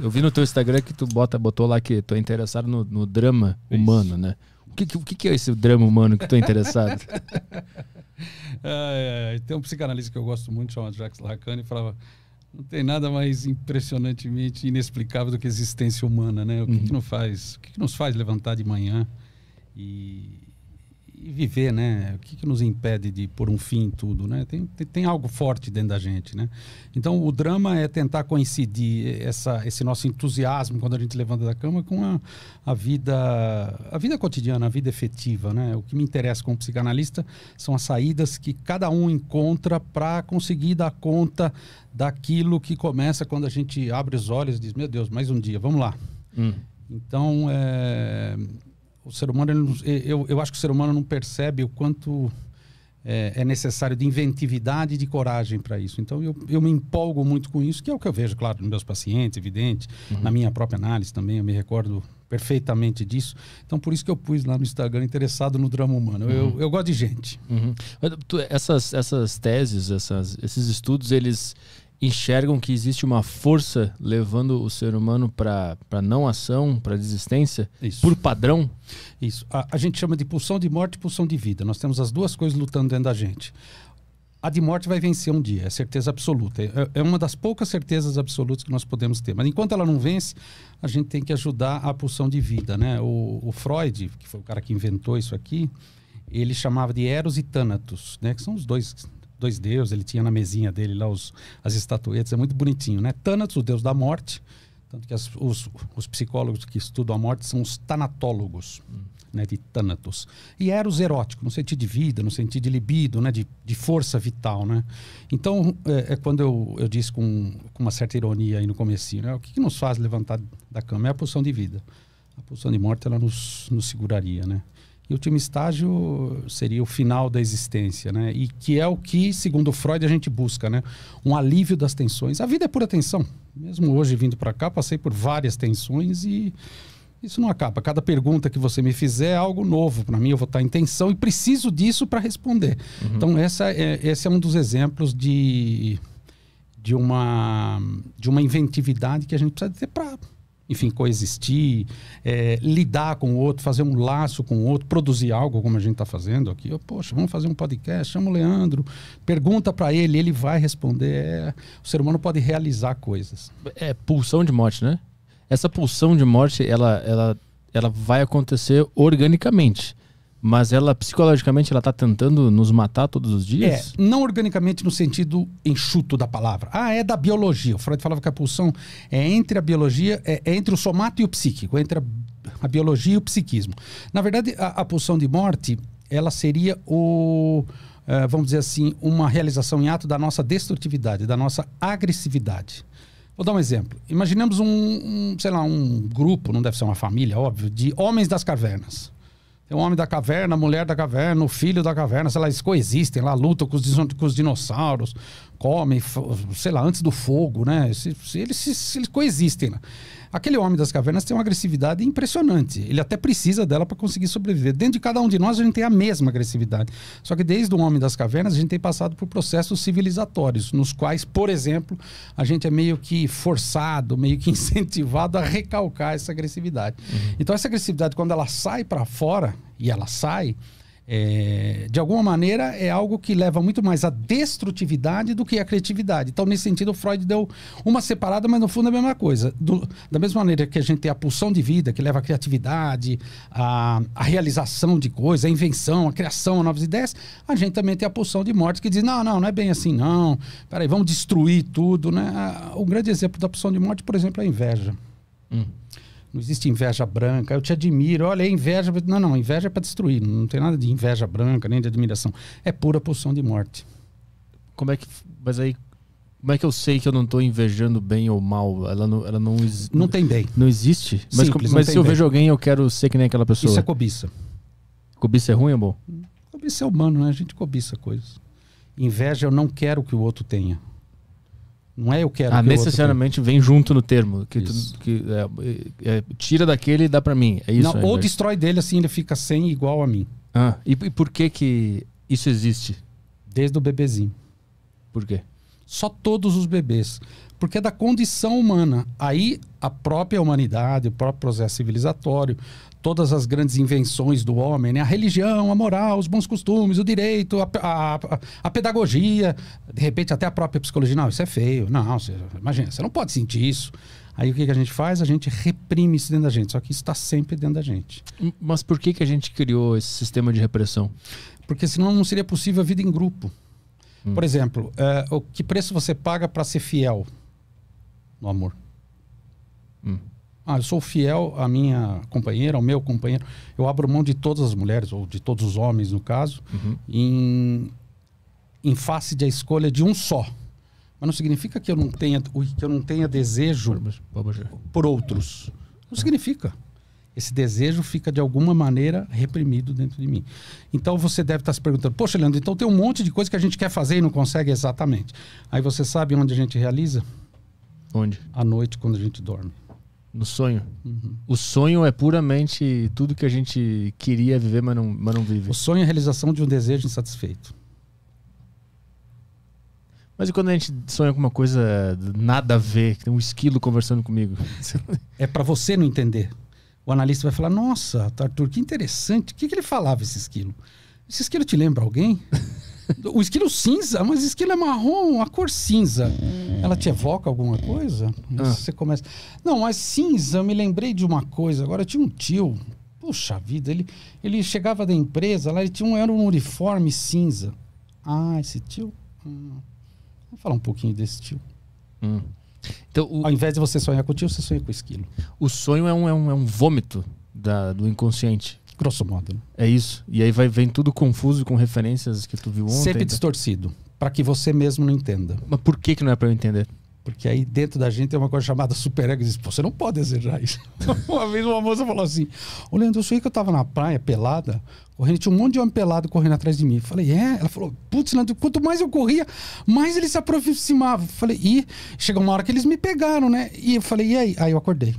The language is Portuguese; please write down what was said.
Eu vi no teu Instagram que tu bota, botou lá que tu é interessado no, no drama Isso. humano, né? O que, o que é esse drama humano que tu é interessado? é, é, tem um psicanalista que eu gosto muito, chama Jacques Lacan, e falava não tem nada mais impressionantemente inexplicável do que a existência humana, né? O que, uhum. que, não faz, o que, que nos faz levantar de manhã e, e viver, né? O que, que, nos impede de pôr um fim em tudo, né? Tem, tem, tem, algo forte dentro da gente, né? Então, o drama é tentar coincidir essa, esse nosso entusiasmo quando a gente levanta da cama com a, a vida a vida cotidiana, a vida efetiva, né? O que me interessa como psicanalista são as saídas que cada um encontra para conseguir dar conta daquilo que começa quando a gente abre os olhos e diz, meu Deus, mais um dia, vamos lá. Hum. Então, é o ser humano, ele, eu, eu acho que o ser humano não percebe o quanto é, é necessário de inventividade e de coragem para isso. Então, eu, eu me empolgo muito com isso, que é o que eu vejo, claro, nos meus pacientes, evidente, uhum. na minha própria análise também, eu me recordo perfeitamente disso. Então, por isso que eu pus lá no Instagram, interessado no drama humano. Eu, uhum. eu, eu gosto de gente. Uhum. Essas, essas teses, essas, esses estudos, eles enxergam que existe uma força levando o ser humano para não ação, para desistência, Isso. por padrão? Isso. A, a, gente chama de pulsão de morte e pulsão de vida. Nós temos as duas coisas lutando dentro da gente. A de morte vai vencer um dia, é certeza absoluta. É, é uma das poucas certezas absolutas que nós podemos ter. Mas enquanto ela não vence, a gente tem que ajudar a pulsão de vida, né? O, o Freud, que foi o cara que inventou isso aqui, ele chamava de Eros e Thanatos, né? Que são os dois dois deuses, ele tinha na mesinha dele lá os, as estatuetas, é muito bonitinho, né? Thanatos, o deus da morte, tanto que as, os, os, psicólogos que estudam a morte são os tanatólogos, hum. né, de Thanatos. E Eros erótico, no sentido de vida, no sentido de libido, né, de, de força vital, né? Então, é, é quando eu, eu disse com, com, uma certa ironia aí no começo né? O que, que, nos faz levantar da cama? É a pulsão de vida. A pulsão de morte, ela nos, nos seguraria, né? E o último estágio seria o final da existência, né? E que é o que, segundo Freud, a gente busca, né? Um alívio das tensões. A vida é pura tensão. Mesmo hoje, vindo para cá, passei por várias tensões e isso não acaba. Cada pergunta que você me fizer é algo novo para mim. Eu vou estar tá em tensão e preciso disso para responder. Uhum. Então, essa é, esse é um dos exemplos de, de, uma, de uma inventividade que a gente precisa ter para enfim, coexistir, é, lidar com o outro, fazer um laço com o outro, produzir algo como a gente está fazendo aqui. Eu, poxa, vamos fazer um podcast, chama o Leandro, pergunta para ele, ele vai responder. É, o ser humano pode realizar coisas. É pulsão de morte, né? Essa pulsão de morte, ela, ela, ela vai acontecer organicamente. Mas ela, psicologicamente, ela está tentando nos matar todos os dias? É, não organicamente no sentido enxuto da palavra. Ah, é da biologia. O Freud falava que a pulsão é entre a biologia, é, é entre o somato e o psíquico, entre a, a biologia e o psiquismo. Na verdade, a, a pulsão de morte, ela seria o... Eh, vamos dizer assim, uma realização em ato da nossa destrutividade, da nossa agressividade. Vou dar um exemplo. Imaginemos um, um sei lá, um grupo, não deve ser uma família, óbvio, de homens das cavernas. Tem é o homem da caverna, a mulher da caverna, o filho da caverna, sei lá, eles coexistem lá, lutam com os, com os dinossauros, comem, sei lá, antes do fogo, né? eles, eles coexistem. Né? Aquele homem das cavernas tem uma agressividade impressionante. Ele até precisa dela para conseguir sobreviver. Dentro de cada um de nós, a gente tem a mesma agressividade. Só que desde o homem das cavernas, a gente tem passado por processos civilizatórios, nos quais, por exemplo, a gente é meio que forçado, meio que incentivado a recalcar essa agressividade. Uhum. Então, essa agressividade, quando ela sai para fora, e ela sai, é, de alguma maneira, é algo que leva muito mais à destrutividade do que à criatividade. Então, nesse sentido, o Freud deu uma separada, mas no fundo é a mesma coisa. Do, da mesma maneira que a gente tem a pulsão de vida, que leva à criatividade, à, realização de coisas, à invenção, à criação, a novas ideias, a gente também tem a pulsão de morte que diz: não, não, não é bem assim, não. Peraí, vamos destruir tudo. Né? O ah, grande exemplo da pulsão de morte, por exemplo, é a inveja. Hum. Não existe inveja branca. Eu te admiro. Olha, é inveja. Não, não. Inveja é para destruir. Não tem nada de inveja branca, nem de admiração. É pura pulsão de morte. Como é que. Mas aí. Como é que eu sei que eu não estou invejando bem ou mal? Ela não, ela não, não tem bem. Não existe? Mas, Simples, mas se eu bem. vejo alguém, eu quero ser que nem aquela pessoa. Isso é cobiça. Cobiça é ruim ou bom? Cobiça é humano, né? A gente cobiça coisas. Inveja, eu não quero que o outro tenha. Não é eu quero. É ah, que necessariamente vem junto no termo. Que, tu, que é, é, é, tira daquele e dá para mim. É isso. Não, ou destrói dele assim, ele fica sem igual a mim. Ah, e, e por que que isso existe? Desde o bebezinho. Por quê? Só todos os bebês. Porque é da condição humana. Aí a própria humanidade, o próprio processo civilizatório, todas as grandes invenções do homem, né? a religião, a moral, os bons costumes, o direito, a, a, a pedagogia, de repente até a própria psicologia. Não, isso é feio. Não, você, imagina, você não pode sentir isso. Aí o que, que a gente faz? A gente reprime isso dentro da gente, só que isso está sempre dentro da gente. Mas por que, que a gente criou esse sistema de repressão? Porque senão não seria possível a vida em grupo. Hum. Por exemplo, eh, o que preço você paga para ser fiel no amor? Hum. Ah, eu sou fiel à minha companheira, ao meu companheiro. Eu abro mão de todas as mulheres, ou de todos os homens, no caso, uhum. em, em face da escolha de um só. Mas não significa que eu não tenha, que eu não tenha desejo por outros. Não significa. Esse desejo fica de alguma maneira reprimido dentro de mim. Então você deve estar se perguntando: Poxa, Leandro, então tem um monte de coisa que a gente quer fazer e não consegue exatamente. Aí você sabe onde a gente realiza? Onde? À noite, quando a gente dorme. No sonho. Uhum. O sonho é puramente tudo que a gente queria viver, mas não, mas não vive. O sonho é a realização de um desejo insatisfeito. Mas e quando a gente sonha com uma coisa nada a ver, que tem um esquilo conversando comigo? É para você não entender o analista vai falar: Nossa, Arthur, que interessante. O que, que ele falava, esse esquilo? Esse esquilo te lembra alguém? o esquilo cinza, mas esquilo é marrom, a cor cinza. Ela te evoca alguma coisa? Ah. Você começa. Não, mas cinza, eu me lembrei de uma coisa. Agora, tinha um tio, puxa vida, ele, ele chegava da empresa lá, ele tinha um, era um uniforme cinza. Ah, esse tio? Hum. Vamos falar um pouquinho desse tio. Hum. Então, o... Ao invés de você sonhar com o tio, você sonha com o esquilo. O sonho é um, é um, é um vômito da, do inconsciente. Grosso modo. Né? É isso. E aí vai, vem tudo confuso com referências que tu viu ontem. Sempre então. distorcido. Tá? para que você mesmo não entenda. Mas por que, que não é para eu entender? Porque aí dentro da gente tem uma coisa chamada superego. Diz, você não pode desejar isso. uma vez uma moça falou assim: Ô Leandro, eu sonhei que eu tava na praia, pelada, correndo, tinha um monte de homem pelado correndo atrás de mim. Eu falei, é? Ela falou, putz, Leandro, quanto mais eu corria, mais eles se aproximavam. Eu falei, e chegou uma hora que eles me pegaram, né? E eu falei, e aí? Aí eu acordei.